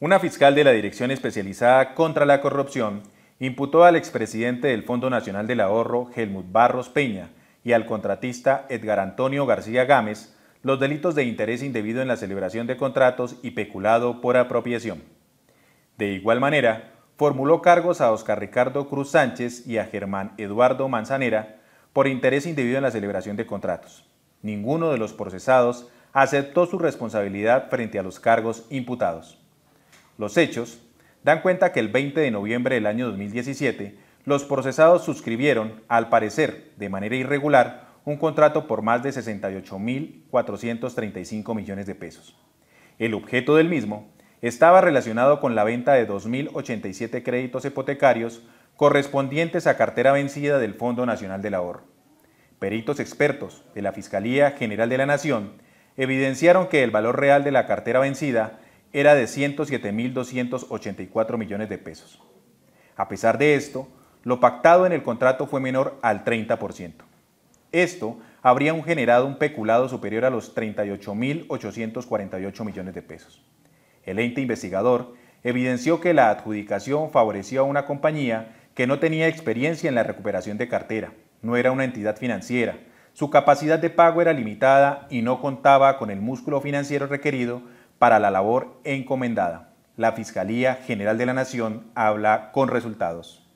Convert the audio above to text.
Una fiscal de la Dirección Especializada contra la Corrupción imputó al expresidente del Fondo Nacional del Ahorro, Helmut Barros Peña, y al contratista Edgar Antonio García Gámez los delitos de interés indebido en la celebración de contratos y peculado por apropiación. De igual manera, formuló cargos a Oscar Ricardo Cruz Sánchez y a Germán Eduardo Manzanera por interés indebido en la celebración de contratos. Ninguno de los procesados aceptó su responsabilidad frente a los cargos imputados. Los hechos dan cuenta que el 20 de noviembre del año 2017, los procesados suscribieron, al parecer de manera irregular, un contrato por más de 68.435 millones de pesos. El objeto del mismo estaba relacionado con la venta de 2.087 créditos hipotecarios correspondientes a cartera vencida del Fondo Nacional del Ahorro. Peritos expertos de la Fiscalía General de la Nación evidenciaron que el valor real de la cartera vencida era de 107.284 millones de pesos. A pesar de esto, lo pactado en el contrato fue menor al 30%. Esto habría generado un peculado superior a los 38.848 millones de pesos. El ente investigador evidenció que la adjudicación favoreció a una compañía que no tenía experiencia en la recuperación de cartera, no era una entidad financiera, su capacidad de pago era limitada y no contaba con el músculo financiero requerido para la labor encomendada. La Fiscalía General de la Nación habla con resultados.